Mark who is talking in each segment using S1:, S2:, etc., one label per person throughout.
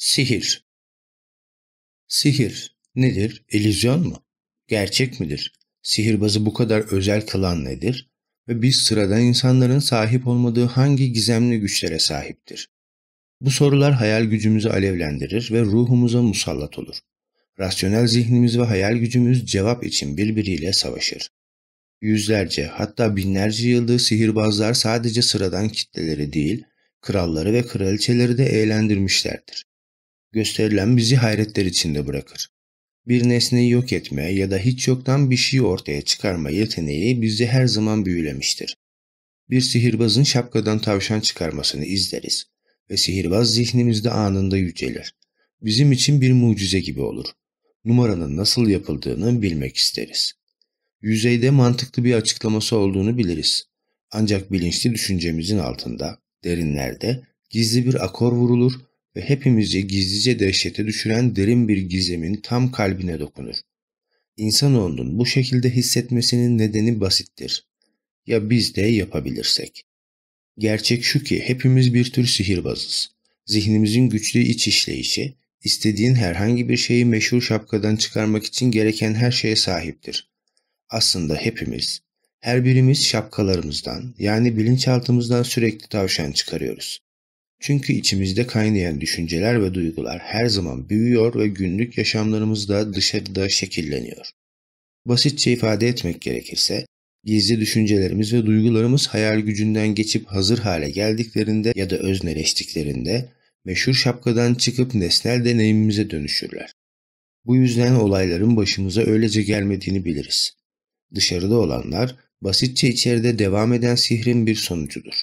S1: Sihir Sihir nedir? Elizyon mu? Gerçek midir? Sihirbazı bu kadar özel kılan nedir? Ve biz sıradan insanların sahip olmadığı hangi gizemli güçlere sahiptir? Bu sorular hayal gücümüzü alevlendirir ve ruhumuza musallat olur. Rasyonel zihnimiz ve hayal gücümüz cevap için birbiriyle savaşır. Yüzlerce hatta binlerce yıldır sihirbazlar sadece sıradan kitleleri değil, kralları ve kraliçeleri de eğlendirmişlerdir gösterilen bizi hayretler içinde bırakır. Bir nesneyi yok etme ya da hiç yoktan bir şey ortaya çıkarma yeteneği bizi her zaman büyülemiştir. Bir sihirbazın şapkadan tavşan çıkarmasını izleriz ve sihirbaz zihnimizde anında yücelir. Bizim için bir mucize gibi olur. Numaranın nasıl yapıldığını bilmek isteriz. Yüzeyde mantıklı bir açıklaması olduğunu biliriz. Ancak bilinçli düşüncemizin altında, derinlerde gizli bir akor vurulur ve hepimizi gizlice dehşete düşüren derin bir gizemin tam kalbine dokunur. İnsanoğlunun bu şekilde hissetmesinin nedeni basittir. Ya biz de yapabilirsek. Gerçek şu ki hepimiz bir tür sihirbazız. Zihnimizin güçlü iç işleyişi, istediğin herhangi bir şeyi meşhur şapkadan çıkarmak için gereken her şeye sahiptir. Aslında hepimiz, her birimiz şapkalarımızdan yani bilinçaltımızdan sürekli tavşan çıkarıyoruz. Çünkü içimizde kaynayan düşünceler ve duygular her zaman büyüyor ve günlük yaşamlarımızda dışarıda şekilleniyor. Basitçe ifade etmek gerekirse, gizli düşüncelerimiz ve duygularımız hayal gücünden geçip hazır hale geldiklerinde ya da özneleştiklerinde meşhur şapkadan çıkıp nesnel deneyimimize dönüşürler. Bu yüzden olayların başımıza öylece gelmediğini biliriz. Dışarıda olanlar basitçe içeride devam eden sihrin bir sonucudur.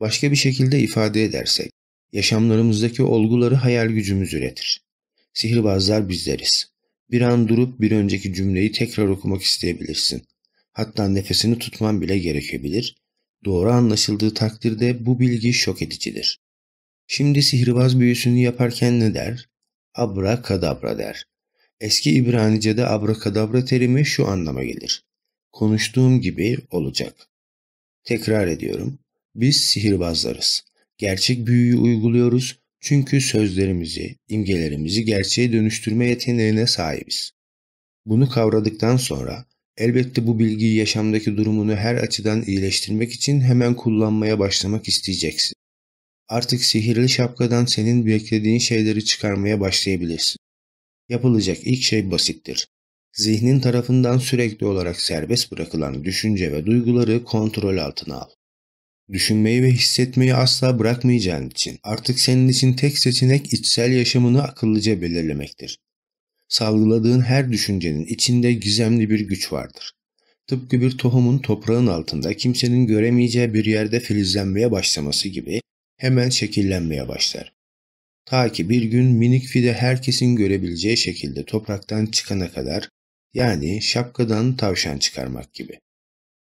S1: Başka bir şekilde ifade edersek, yaşamlarımızdaki olguları hayal gücümüz üretir. Sihirbazlar bizleriz. Bir an durup bir önceki cümleyi tekrar okumak isteyebilirsin. Hatta nefesini tutman bile gerekebilir. Doğru anlaşıldığı takdirde bu bilgi şok edicidir. Şimdi sihirbaz büyüsünü yaparken ne der? Abra kadabra der. Eski İbranice'de abrakadabra terimi şu anlama gelir. Konuştuğum gibi olacak. Tekrar ediyorum. Biz sihirbazlarız. Gerçek büyüyü uyguluyoruz çünkü sözlerimizi, imgelerimizi gerçeğe dönüştürme yeteneğine sahibiz. Bunu kavradıktan sonra elbette bu bilgiyi yaşamdaki durumunu her açıdan iyileştirmek için hemen kullanmaya başlamak isteyeceksin. Artık sihirli şapkadan senin beklediğin şeyleri çıkarmaya başlayabilirsin. Yapılacak ilk şey basittir. Zihnin tarafından sürekli olarak serbest bırakılan düşünce ve duyguları kontrol altına al. Düşünmeyi ve hissetmeyi asla bırakmayacağın için artık senin için tek seçenek içsel yaşamını akıllıca belirlemektir. Salgıladığın her düşüncenin içinde gizemli bir güç vardır. Tıpkı bir tohumun toprağın altında kimsenin göremeyeceği bir yerde filizlenmeye başlaması gibi hemen şekillenmeye başlar. Ta ki bir gün minik fide herkesin görebileceği şekilde topraktan çıkana kadar yani şapkadan tavşan çıkarmak gibi.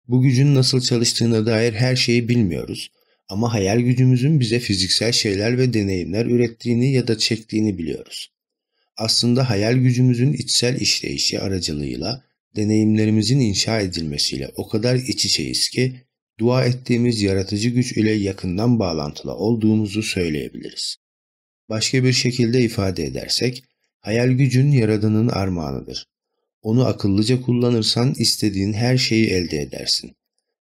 S1: Bu gücün nasıl çalıştığına dair her şeyi bilmiyoruz ama hayal gücümüzün bize fiziksel şeyler ve deneyimler ürettiğini ya da çektiğini biliyoruz. Aslında hayal gücümüzün içsel işleyişi aracılığıyla deneyimlerimizin inşa edilmesiyle o kadar iç içeyiz ki dua ettiğimiz yaratıcı güç ile yakından bağlantılı olduğumuzu söyleyebiliriz. Başka bir şekilde ifade edersek, hayal gücün yaradanın armağanıdır onu akıllıca kullanırsan istediğin her şeyi elde edersin.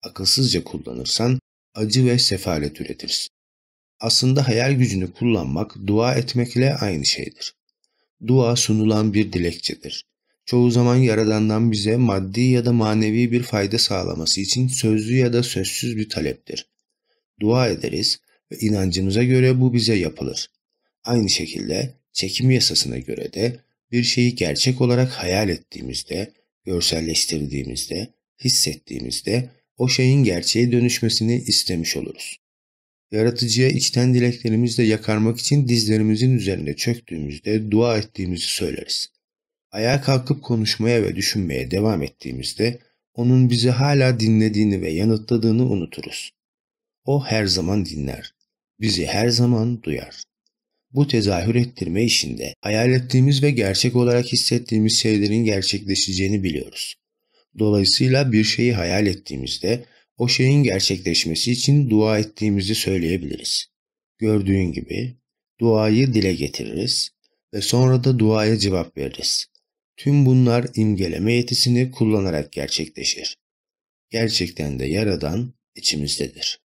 S1: Akılsızca kullanırsan acı ve sefalet üretirsin. Aslında hayal gücünü kullanmak dua etmekle aynı şeydir. Dua sunulan bir dilekçedir. Çoğu zaman Yaradan'dan bize maddi ya da manevi bir fayda sağlaması için sözlü ya da sözsüz bir taleptir. Dua ederiz ve inancımıza göre bu bize yapılır. Aynı şekilde çekim yasasına göre de bir şeyi gerçek olarak hayal ettiğimizde, görselleştirdiğimizde, hissettiğimizde o şeyin gerçeğe dönüşmesini istemiş oluruz. Yaratıcıya içten dileklerimizle yakarmak için dizlerimizin üzerine çöktüğümüzde dua ettiğimizi söyleriz. Ayağa kalkıp konuşmaya ve düşünmeye devam ettiğimizde onun bizi hala dinlediğini ve yanıtladığını unuturuz. O her zaman dinler, bizi her zaman duyar. Bu tezahür ettirme işinde hayal ettiğimiz ve gerçek olarak hissettiğimiz şeylerin gerçekleşeceğini biliyoruz. Dolayısıyla bir şeyi hayal ettiğimizde o şeyin gerçekleşmesi için dua ettiğimizi söyleyebiliriz. Gördüğün gibi duayı dile getiririz ve sonra da duaya cevap veririz. Tüm bunlar imgeleme yetisini kullanarak gerçekleşir. Gerçekten de Yaradan içimizdedir.